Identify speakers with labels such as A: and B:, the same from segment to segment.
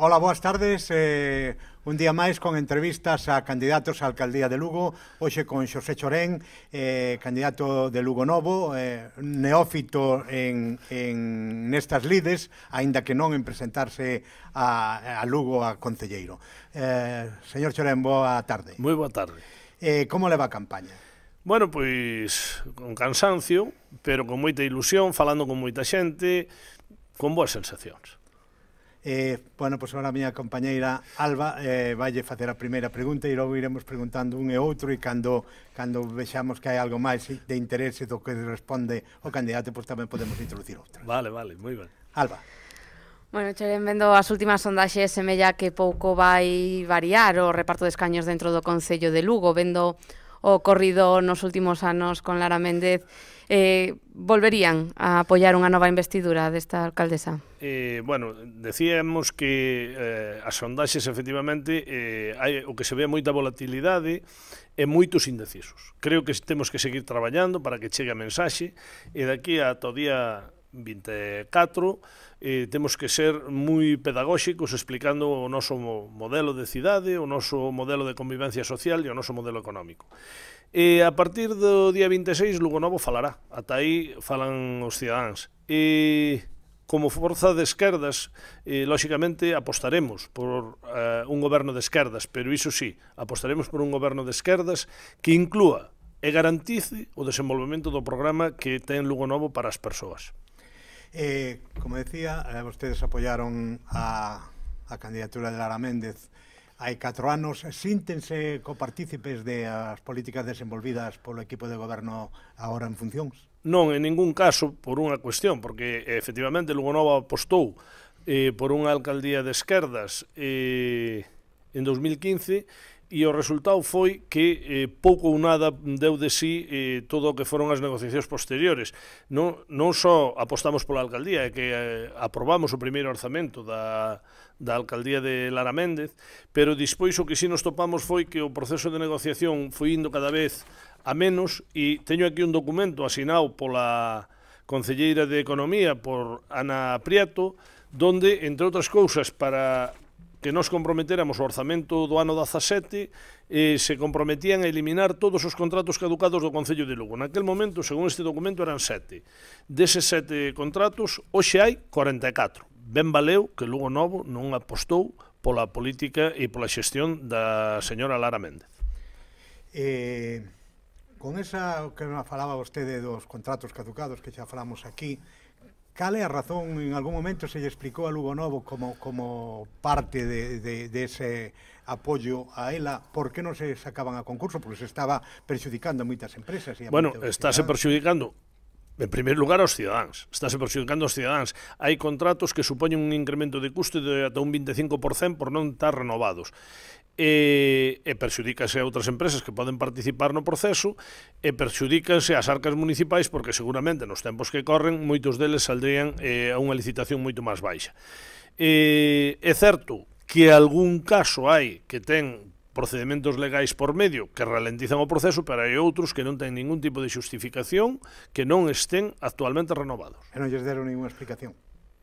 A: Ola, boas tardes. Eh, un día máis con entrevistas a candidatos á Alcaldía de Lugo. Hoxe con Xosé Chorén, eh, candidato de Lugo Novo, eh, neófito en, en nestas lides, aínda que non en presentarse a, a Lugo a Concelleiro. Eh, señor Chorén, boa tarde. Moi boa tarde. Eh, como leva a campaña?
B: Bueno, pois con cansancio, pero con moita ilusión, falando con moita xente, con boas sensacións.
A: Eh, bueno, pois agora a miña compañeira Alba eh, valle facer a primeira pregunta e logo iremos preguntando un e outro e cando, cando vexamos que hai algo máis de interese do que responde o candidato, pois tamén podemos introducir outra. Vale, vale, moi ben. Alba.
C: Bueno, cheren vendo as últimas sondaxes semella que pouco vai variar o reparto de escaños dentro do Concello de Lugo, vendo o corrido nos últimos anos con Lara Méndez, eh, volverían a apoiar unha nova investidura desta alcaldesa?
B: Eh, bueno, decíamos que eh, as sondaxes efectivamente eh, hai, o que se ve moita volatilidade e moitos indecisos. Creo que temos que seguir traballando para que chegue a mensaxe e daqui a todo día 24 eh, temos que ser moi pedagóxicos explicando o noso modelo de cidade, o noso modelo de convivencia social e o noso modelo económico. E a partir do día 26 Lugo Novo falará, ata aí falan os cidadáns. E como forza de esquerdas, eh, lóxicamente apostaremos por eh, un goberno de esquerdas, pero iso sí, apostaremos por un goberno de esquerdas que inclúa e garantice o desenvolvemento do programa que ten Lugo Novo para
A: as persoas. Eh, como decía, eh, vostedes apoyaron a, a candidatura de Lara Méndez hai catro anos. Síntense copartícipes de as políticas desenvolvidas polo equipo de goberno agora en funcións?
B: Non, en ningún caso, por unha cuestión, porque efectivamente Lugo Nova apostou eh, por unha alcaldía de esquerdas eh, en 2015 e o resultado foi que eh, pouco ou nada deu de si eh, todo o que foron as negociacións posteriores. Non, non só apostamos pola alcaldía, é que eh, aprobamos o primeiro orzamento da, da alcaldía de Lara Méndez, pero despois o que si nos topamos foi que o proceso de negociación foi indo cada vez a menos e teño aquí un documento asinado pola Concelleira de Economía por Ana Priato, donde, entre outras cousas, para que nos comprometeramos o orzamento do ano 17 eh, se comprometían a eliminar todos os contratos caducados do Concello de Lugo. Naquel momento, según este documento, eran sete. Deses sete contratos, hoxe hai 44. Ben valeu que Lugo Novo non apostou pola política e pola xestión da señora Lara Méndez.
A: Eh, con esa que nos falaba vostede dos contratos caducados que xa falamos aquí, Cal é a razón, en algún momento se lle explicou a Lugo Novo como, como parte de, de, de ese apoio a ela, por que non se sacaban a concurso? Porque se estaba perxudicando a moitas empresas. E a bueno, estáse
B: perxudicando En primer lugar, aos cidadáns. Estáse perxudicando aos cidadáns. Hai contratos que supoñen un incremento de custo de ata un 25% por non estar renovados e, e perxudícase a outras empresas que poden participar no proceso e perxudícase as arcas municipais porque seguramente nos tempos que corren moitos deles saldrían eh, a unha licitación moito máis baixa. E, é certo que algún caso hai que ten procedementos legais por medio que ralentizan o proceso, pero hai outros que non ten ningún tipo de xustificación que non estén actualmente
A: renovados. E non lles deron ninguna explicación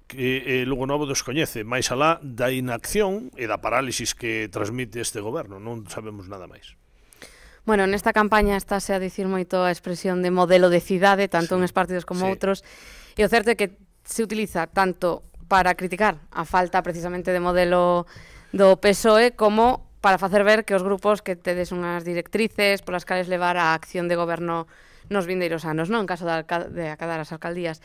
B: que eh, Lugo Novo descoñece, máis alá da inacción e da parálisis que transmite este goberno, non sabemos nada máis.
C: Bueno, nesta campaña estáse a dicir moito a expresión de modelo de cidade, tanto sí. uns partidos como sí. outros, e o certo é que se utiliza tanto para criticar a falta precisamente de modelo do PSOE como para facer ver que os grupos que tedes unhas directrices polas cales levar a acción de goberno nos vindeiros anos, non? En caso de, de acadar as alcaldías.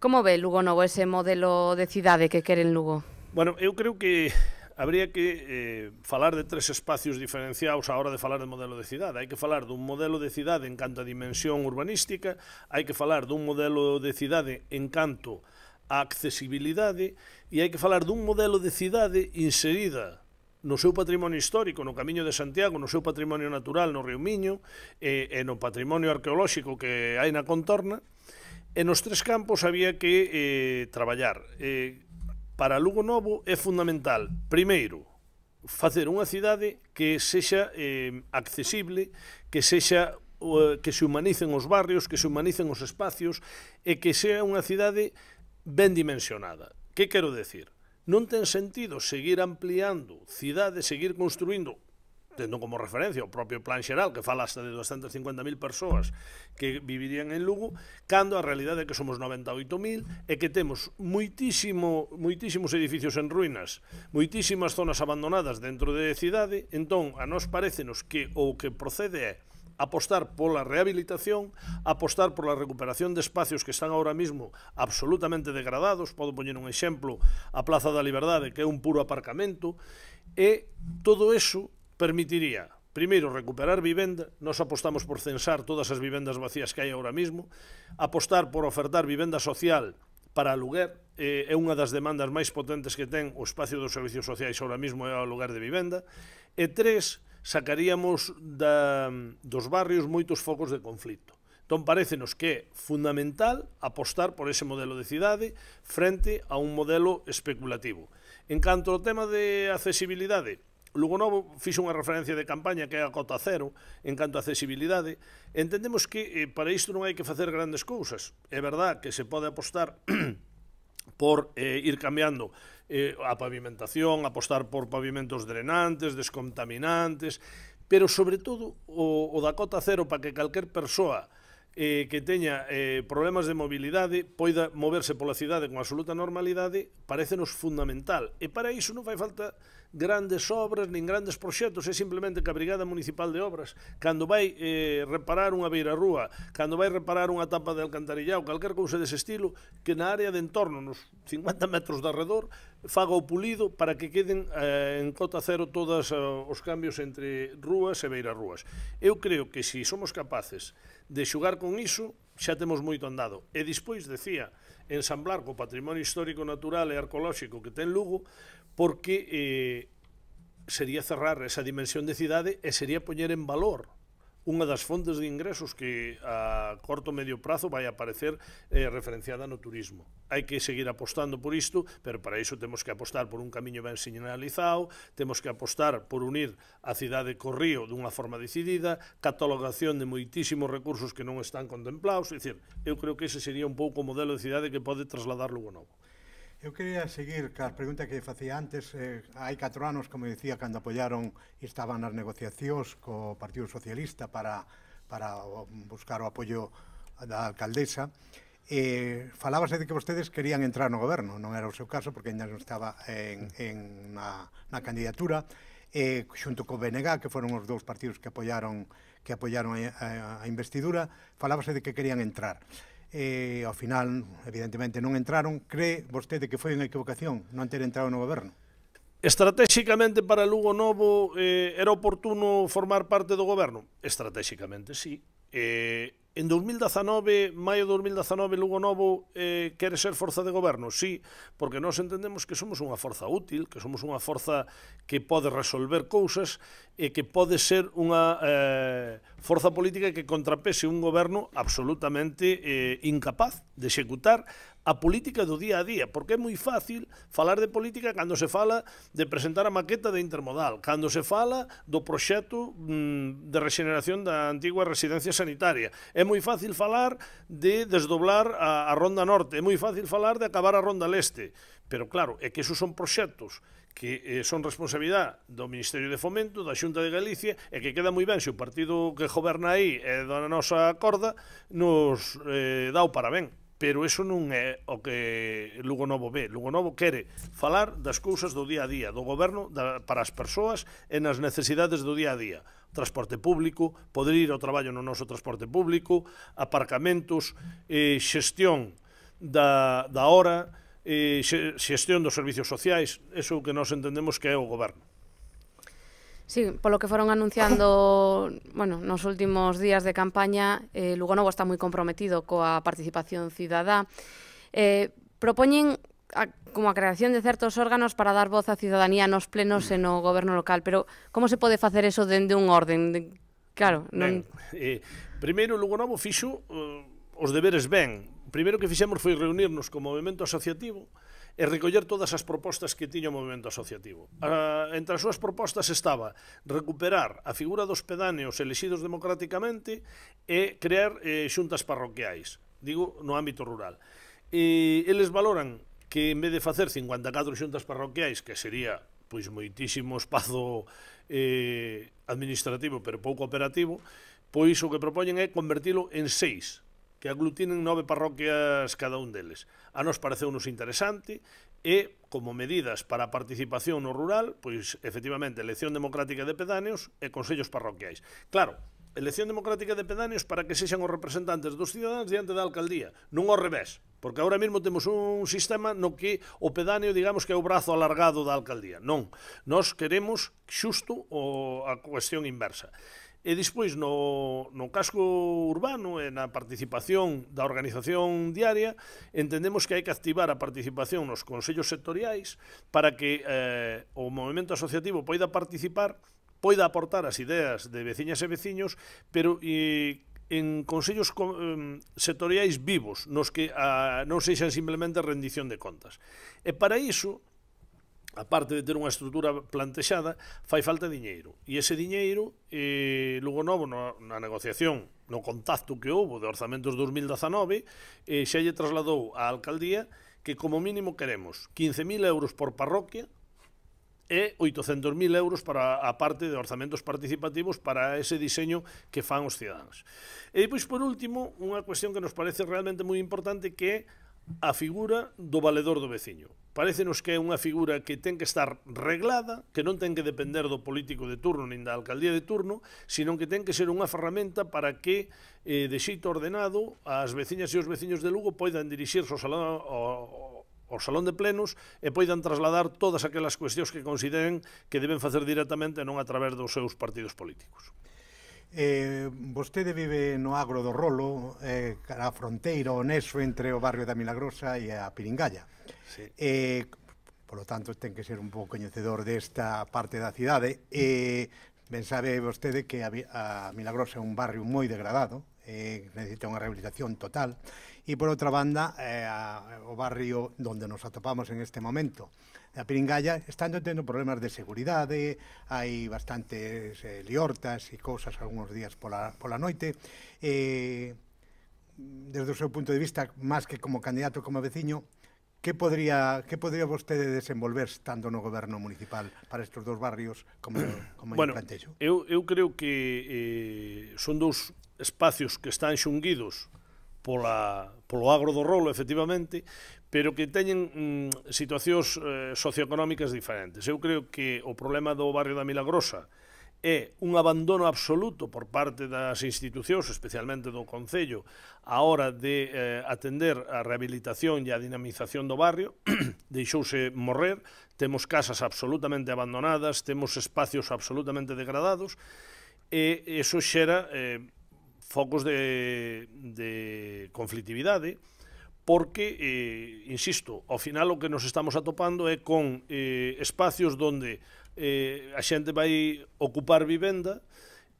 C: Como ve Lugo Novo ese modelo de cidade que queren Lugo?
B: Bueno, eu creo que habría que eh, falar de tres espacios diferenciados a hora de falar de modelo de cidade. Hai que falar dun modelo de cidade en canto a dimensión urbanística, hai que falar dun modelo de cidade en canto a accesibilidade e hai que falar dun modelo de cidade inserida no seu patrimonio histórico, no Camiño de Santiago, no seu patrimonio natural, no Río Miño, e, eh, e no patrimonio arqueolóxico que hai na contorna, E nos tres campos había que eh, traballar. Eh, para Lugo Novo é fundamental, primeiro, facer unha cidade que sexa eh, accesible, que sexa eh, que se humanicen os barrios, que se humanicen os espacios e que sea unha cidade ben dimensionada. Que quero decir? Non ten sentido seguir ampliando cidades, seguir construindo tendo como referencia o propio plan xeral que fala hasta de 250.000 persoas que vivirían en Lugo, cando a realidade é que somos 98.000 e que temos muitísimo, muitísimos edificios en ruínas, muitísimas zonas abandonadas dentro de cidade, entón a nos parecenos que o que procede é apostar pola rehabilitación, apostar pola recuperación de espacios que están ahora mismo absolutamente degradados, podo poñer un exemplo, a Plaza da Liberdade, que é un puro aparcamento, e todo eso permitiría Primeiro, recuperar vivenda, nos apostamos por censar todas as vivendas vacías que hai ahora mismo, apostar por ofertar vivenda social para aluguer, eh, é unha das demandas máis potentes que ten o espacio dos servicios sociais ahora mismo é o lugar de vivenda, e tres, sacaríamos da, dos barrios moitos focos de conflito. Entón, parécenos que é fundamental apostar por ese modelo de cidade frente a un modelo especulativo. En canto ao tema de accesibilidade, Lugo Novo fixo unha referencia de campaña que é a cota cero en canto a accesibilidade. Entendemos que eh, para isto non hai que facer grandes cousas. É verdad que se pode apostar por eh, ir cambiando eh, a pavimentación, apostar por pavimentos drenantes, descontaminantes, pero sobre todo o, o da cota cero para que calquer persoa eh, que teña eh, problemas de mobilidade poida moverse pola cidade con absoluta normalidade, nos fundamental. E para iso non fai falta grandes obras nin grandes proxectos, é simplemente que a Brigada Municipal de Obras, cando vai eh, reparar unha beira rúa, cando vai reparar unha tapa de alcantarillado, calquer cousa dese estilo, que na área de entorno, nos 50 metros de arredor, faga o pulido para que queden eh, en cota cero todos eh, os cambios entre rúas e beira rúas. Eu creo que se somos capaces de xugar con iso, xa temos moito andado. E despois, decía, ensamblar co patrimonio histórico natural e arqueolóxico que ten Lugo, porque eh, sería cerrar esa dimensión de cidade e sería poñer en valor unha das fontes de ingresos que a corto medio prazo vai aparecer eh, referenciada no turismo. Hai que seguir apostando por isto, pero para iso temos que apostar por un camiño ben señalizado, temos que apostar por unir a cidade co río dunha forma decidida, catalogación de moitísimos recursos que non están contemplados, é dicir, eu creo que ese sería un pouco o modelo de cidade que pode trasladar Lugo Novo.
A: Eu quería seguir as pregunta que facía antes. Eh, hai catro anos, como dicía, cando apoyaron e estaban nas negociacións co Partido Socialista para, para buscar o apoio da alcaldesa, eh, falábase de que vostedes querían entrar no goberno, non era o seu caso, porque ainda non estaba en, en na, na candidatura, eh, xunto co BNG, que foron os dous partidos que apoyaron que apoyaron a, a, a investidura, falábase de que querían entrar e ao final, evidentemente, non entraron. Cree vostede que foi unha equivocación non ter entrado no goberno?
B: Estratégicamente para Lugo Novo eh, era oportuno formar parte do goberno? Estratégicamente, sí. Eh, En 2019, maio de 2019, Lugo Novo eh, quere ser forza de goberno, sí, porque nós entendemos que somos unha forza útil, que somos unha forza que pode resolver cousas e que pode ser unha eh, forza política que contrapese un goberno absolutamente eh, incapaz de executar a política do día a día, porque é moi fácil falar de política cando se fala de presentar a maqueta de intermodal, cando se fala do proxecto mm, de regeneración da antigua residencia sanitaria. É moi fácil falar de desdoblar a, a Ronda Norte, é moi fácil falar de acabar a Ronda Leste, pero claro, é que esos son proxectos que eh, son responsabilidade do Ministerio de Fomento, da Xunta de Galicia, e que queda moi ben se o partido que goberna aí é da nosa corda, nos eh, dá o parabén pero eso non é o que Lugo Novo ve. Lugo Novo quere falar das cousas do día a día, do goberno da, para as persoas e nas necesidades do día a día transporte público, poder ir ao traballo no noso transporte público, aparcamentos, eh, xestión da, da hora, eh, xestión dos servicios sociais, eso que nós entendemos que é o goberno.
C: Sí, polo que foron anunciando bueno, nos últimos días de campaña, eh, Lugo Novo está moi comprometido coa participación cidadá. Eh, propoñen a, como a creación de certos órganos para dar voz á ciudadanía nos plenos e no goberno local, pero como se pode facer eso dende un orden? De, claro, non... Ben,
B: eh, primeiro, Lugo Novo fixo eh, os deberes ben. O primeiro que fixemos foi reunirnos co movimento asociativo e recoller todas as propostas que tiña o movimento asociativo. A, entre as súas propostas estaba recuperar a figura dos pedáneos elexidos democráticamente e crear eh, xuntas parroquiais, digo, no ámbito rural. E eles valoran que en vez de facer 54 xuntas parroquiais, que sería pois moitísimo espazo eh, administrativo, pero pouco operativo, pois o que propoñen é convertilo en seis, que aglutinen nove parroquias cada un deles. A nos pareceunos interesante e, como medidas para a participación no rural, pois efectivamente, elección democrática de pedáneos e consellos parroquiais. Claro, elección democrática de pedáneos para que sexan os representantes dos cidadanes diante da alcaldía, non ao revés. Porque agora mesmo temos un sistema no que o pedáneo, digamos, que é o brazo alargado da alcaldía. Non, nós queremos xusto o, a cuestión inversa. E despois no, no casco urbano e na participación da organización diaria entendemos que hai que activar a participación nos consellos sectoriais para que eh, o movimento asociativo poida participar poida aportar as ideas de veciñas e veciños, pero e, eh, en consellos sectoriais vivos, nos que a, ah, non sexan simplemente rendición de contas. E para iso, aparte de ter unha estrutura plantexada, fai falta diñeiro. E ese diñeiro, eh, logo Novo, na, na negociación, no contacto que houve de orzamentos 2019, eh, xa lle trasladou á alcaldía que como mínimo queremos 15.000 euros por parroquia e 800.000 euros para a parte de orzamentos participativos para ese diseño que fan os cidadáns. E pois por último, unha cuestión que nos parece realmente moi importante que é a figura do valedor do veciño. Parecenos que é unha figura que ten que estar reglada, que non ten que depender do político de turno nin da alcaldía de turno, sino que ten que ser unha ferramenta para que, eh, de xeito ordenado, as veciñas e os veciños de Lugo poidan dirixirse ao salón ao, ao Salón de Plenos e poidan trasladar todas aquelas cuestións que consideren que deben facer directamente non a través dos seus partidos políticos.
A: Eh, vostede vive no agro do Rolo, eh, a fronteira, o Neso entre o barrio da Milagrosa e a Piringalla. Sí. Eh, polo tanto, ten que ser un pouco coñecedor desta parte da cidade. Eh, ben sabe vostede que a, a Milagrosa é un barrio moi degradado, eh, necesita unha rehabilitación total e por outra banda eh, a, o barrio donde nos atopamos en este momento. A Piringalla están tendo problemas de seguridade, hai bastantes eh, liortas e cousas algúns días pola, pola noite. Eh, desde o seu punto de vista, máis que como candidato como veciño, que podría que podría vostede desenvolver estando no goberno municipal para estes dous barrios como como bueno, plantexo?
B: Eu eu creo que eh, son dous espacios que están xunguidos pola, polo agro do rolo, efectivamente, pero que teñen mm, situacións eh, socioeconómicas diferentes. Eu creo que o problema do barrio da Milagrosa é un abandono absoluto por parte das institucións, especialmente do Concello, a hora de eh, atender a rehabilitación e a dinamización do barrio. Deixouse morrer, temos casas absolutamente abandonadas, temos espacios absolutamente degradados, e iso xera eh, focos de, de conflictividade, porque, eh, insisto, ao final o que nos estamos atopando é con eh, espacios donde eh, a xente vai ocupar vivenda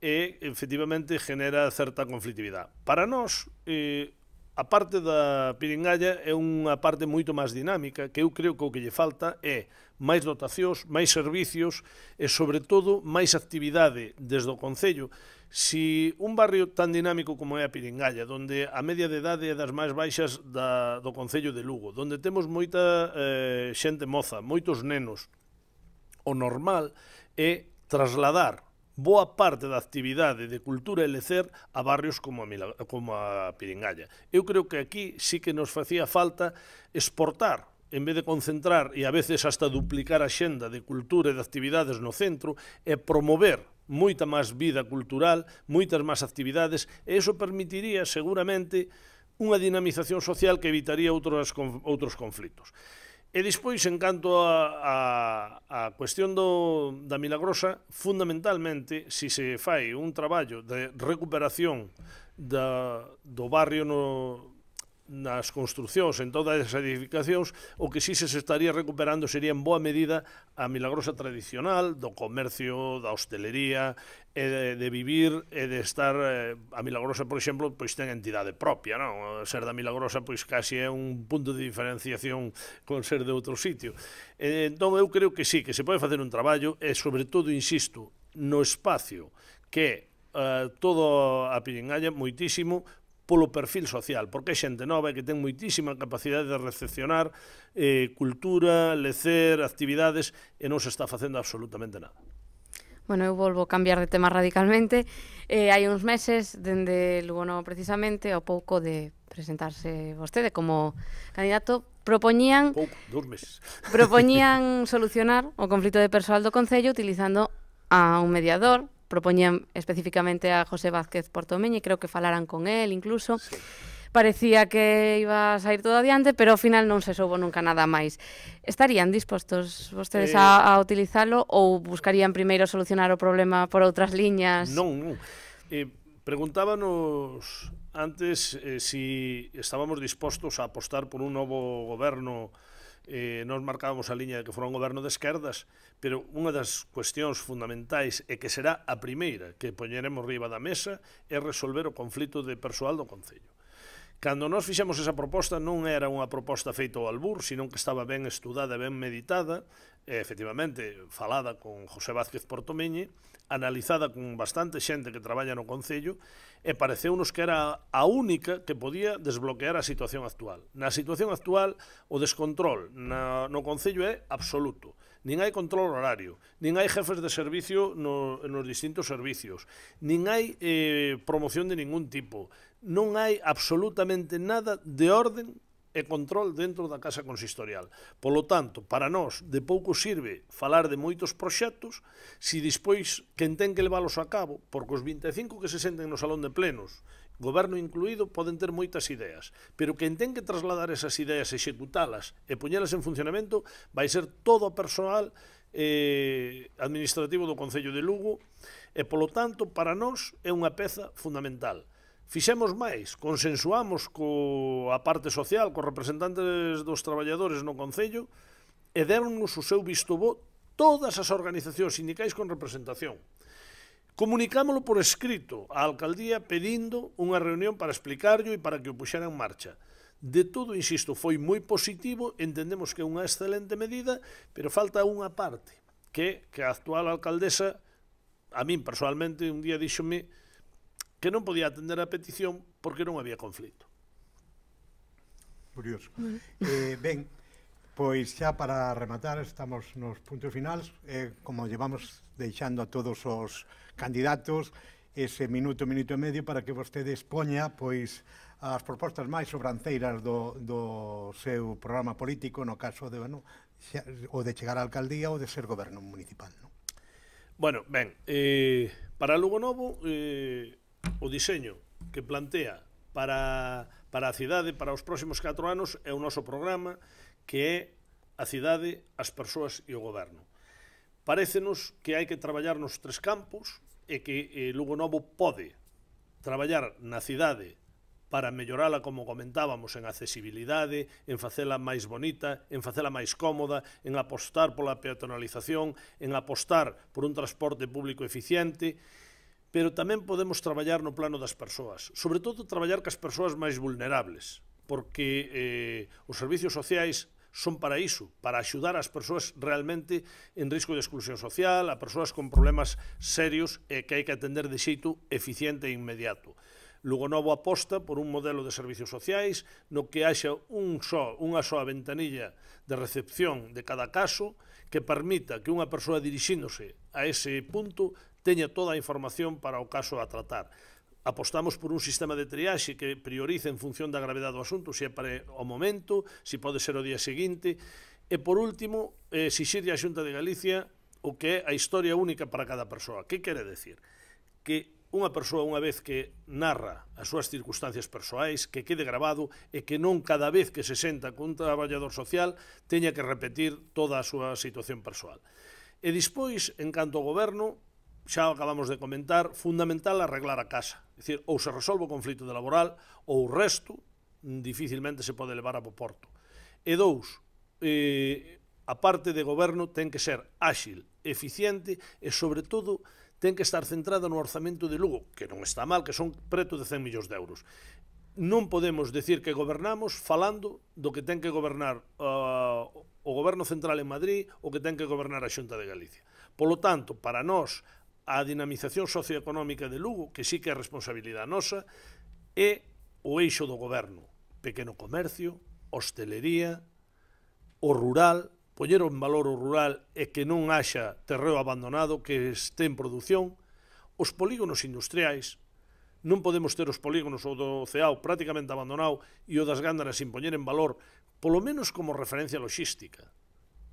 B: e, efectivamente, genera certa conflictividade. Para nós, eh, a parte da Piringalla é unha parte moito máis dinámica, que eu creo que o que lle falta é máis dotacións, máis servicios e, sobre todo, máis actividade desde o Concello Si un barrio tan dinámico como é a Piringalla, donde a media de idade é das máis baixas da, do Concello de Lugo, donde temos moita eh, xente moza, moitos nenos, o normal é trasladar boa parte da actividade de cultura e lecer a barrios como a, Mila, como a Piringalla. Eu creo que aquí sí que nos facía falta exportar en vez de concentrar e a veces hasta duplicar a xenda de cultura e de actividades no centro, é promover moita máis vida cultural, moitas máis actividades, e iso permitiría seguramente unha dinamización social que evitaría outros, outros conflitos. E despois, en canto a, a, a cuestión do, da milagrosa, fundamentalmente, si se fai un traballo de recuperación da, do barrio no, nas construccións, en todas as edificacións, o que si se estaría recuperando sería en boa medida a milagrosa tradicional do comercio, da hostelería, e de, de vivir e de estar eh, a milagrosa, por exemplo, pois ten entidade propia, non? Ser da milagrosa pois casi é un punto de diferenciación con ser de outro sitio. E, eh, entón eu creo que sí, que se pode facer un traballo e sobre todo, insisto, no espacio que Uh, eh, todo a Piringalla moitísimo polo perfil social, porque é xente nova que ten moitísima capacidade de recepcionar eh, cultura, lecer, actividades, e non se está facendo absolutamente nada.
C: Bueno, eu volvo a cambiar de tema radicalmente. Eh, hai uns meses, dende Lugo Novo precisamente, ao pouco de presentarse vostede como candidato, propoñían... Pouco, dos meses. Propoñían solucionar o conflito de persoal do Concello utilizando a un mediador, propoñían especificamente a José Vázquez e creo que falaran con él incluso. Sí. Parecía que iba a sair todo adiante, pero ao final non se soubo nunca nada máis. Estarían dispostos vostedes eh... a, a utilizalo ou buscarían primeiro solucionar o problema por outras liñas? Non, non. Eh,
B: preguntábanos antes eh, si estábamos dispostos a apostar por un novo goberno eh, nos marcábamos a liña de que fora un goberno de esquerdas, pero unha das cuestións fundamentais e que será a primeira que poñeremos riba da mesa é resolver o conflito de persoal do Concello. Cando nós fixemos esa proposta non era unha proposta feita ao albur, sino que estaba ben estudada, ben meditada, e, efectivamente, falada con José Vázquez Portomeñe, analizada con bastante xente que traballa no Concello, e pareceu-nos que era a única que podía desbloquear a situación actual. Na situación actual, o descontrol na, no Concello é absoluto. Nin hai control horario, nin hai jefes de servicio no, nos distintos servicios, nin hai eh, promoción de ningún tipo, non hai absolutamente nada de orden e control dentro da Casa Consistorial. Polo tanto, para nós, de pouco sirve falar de moitos proxectos se despois quen ten que leválos a cabo, porque os 25 que se senten no Salón de Plenos, goberno incluído, poden ter moitas ideas, pero quen ten que trasladar esas ideas, executalas e poñelas en funcionamento, vai ser todo o personal eh, administrativo do Concello de Lugo, e, polo tanto, para nós é unha peza fundamental fixemos máis, consensuamos coa parte social, co representantes dos traballadores no Concello, e dernos o seu visto bo todas as organizacións sindicais con representación. Comunicámolo por escrito á alcaldía pedindo unha reunión para explicarlo e para que o puxera en marcha. De todo, insisto, foi moi positivo, entendemos que é unha excelente medida, pero falta unha parte, que que a actual alcaldesa, a min personalmente, un día díxome que non podía atender a petición porque non había conflito.
A: Curioso. Eh, ben, pois xa para rematar, estamos nos puntos finais, eh, como llevamos deixando a todos os candidatos ese minuto, minuto e medio para que vostede expoña pois as propostas máis sobranceiras do, do seu programa político no caso de, bueno, xa, o de chegar á alcaldía ou de ser goberno municipal, non?
B: Bueno, ben, eh, para Lugo Novo eh, o diseño que plantea para, para a cidade para os próximos 4 anos é o noso programa que é a cidade, as persoas e o goberno. Parecenos que hai que traballar nos tres campos e que eh, Lugo Novo pode traballar na cidade para mellorala, como comentábamos, en accesibilidade, en facela máis bonita, en facela máis cómoda, en apostar pola peatonalización, en apostar por un transporte público eficiente, pero tamén podemos traballar no plano das persoas, sobre todo traballar cas persoas máis vulnerables, porque eh, os servicios sociais son para iso, para axudar as persoas realmente en risco de exclusión social, a persoas con problemas serios e que hai que atender de xeito eficiente e inmediato. Lugo Novo aposta por un modelo de servicios sociais no que haxa un só, unha só ventanilla de recepción de cada caso que permita que unha persoa dirixíndose a ese punto teña toda a información para o caso a tratar apostamos por un sistema de triaxe que priorice en función da gravedade do asunto, se é para o momento, se pode ser o día seguinte, e por último, eh, exixirlle a Xunta de Galicia o que é a historia única para cada persoa. Que quere decir? Que unha persoa unha vez que narra as súas circunstancias persoais, que quede grabado e que non cada vez que se senta con un traballador social teña que repetir toda a súa situación persoal. E dispois, en canto ao goberno, xa acabamos de comentar, fundamental arreglar a casa. É dicir, ou se resolve o conflito de laboral ou o resto dificilmente se pode levar a bo porto. E dous, eh, a parte de goberno ten que ser áxil, eficiente e, sobre todo, ten que estar centrada no orzamento de Lugo, que non está mal, que son preto de 100 millóns de euros. Non podemos decir que gobernamos falando do que ten que gobernar uh, o goberno central en Madrid ou que ten que gobernar a Xunta de Galicia. Polo tanto, para nós, a dinamización socioeconómica de Lugo, que sí que é responsabilidade nosa, é o eixo do goberno, pequeno comercio, hostelería, o rural, poñer en valor o rural e que non haxa terreo abandonado que este en produción, os polígonos industriais, non podemos ter os polígonos ou do CEAO prácticamente abandonado e o das gándaras sin poñer en valor, polo menos como referencia logística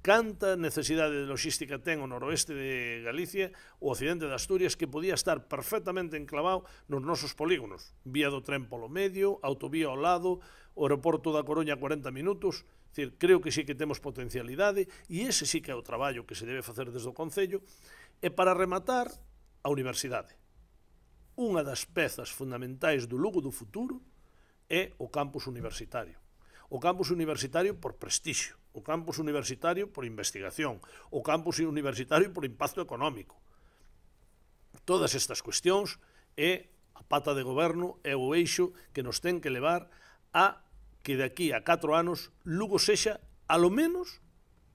B: canta necesidade de logística ten o noroeste de Galicia, o occidente de Asturias, que podía estar perfectamente enclavado nos nosos polígonos. Vía do tren polo medio, autovía ao lado, o aeroporto da Coruña a 40 minutos, decir, creo que sí que temos potencialidade e ese sí que é o traballo que se debe facer desde o Concello. E para rematar, a universidade. Unha das pezas fundamentais do Lugo do futuro é o campus universitario. O campus universitario por prestixio o campus universitario por investigación, o campus universitario por impacto económico. Todas estas cuestións é a pata de goberno é o eixo que nos ten que levar a que de aquí a 4 anos Lugo sexa, alo menos,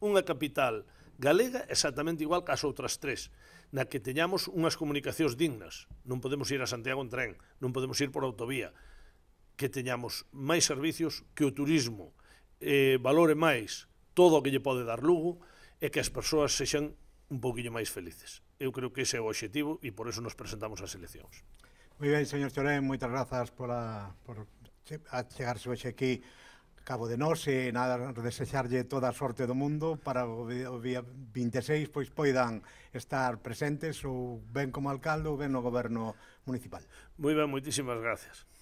B: unha capital galega exactamente igual que as outras tres, na que teñamos unhas comunicacións dignas. Non podemos ir a Santiago en tren, non podemos ir por autovía, que teñamos máis servicios que o turismo eh, valore máis todo o que lle pode dar Lugo e que as persoas sexan un poquinho máis felices. Eu creo que ese é o objetivo e por eso nos presentamos ás eleccións.
A: Moi ben, señor Chorén, moitas grazas pola, por chegarse hoxe aquí cabo de nós e nada desecharlle toda a sorte do mundo para o día 26 pois poidan estar presentes ou ben como alcalde ou ben no goberno municipal.
B: Moi ben, moitísimas gracias.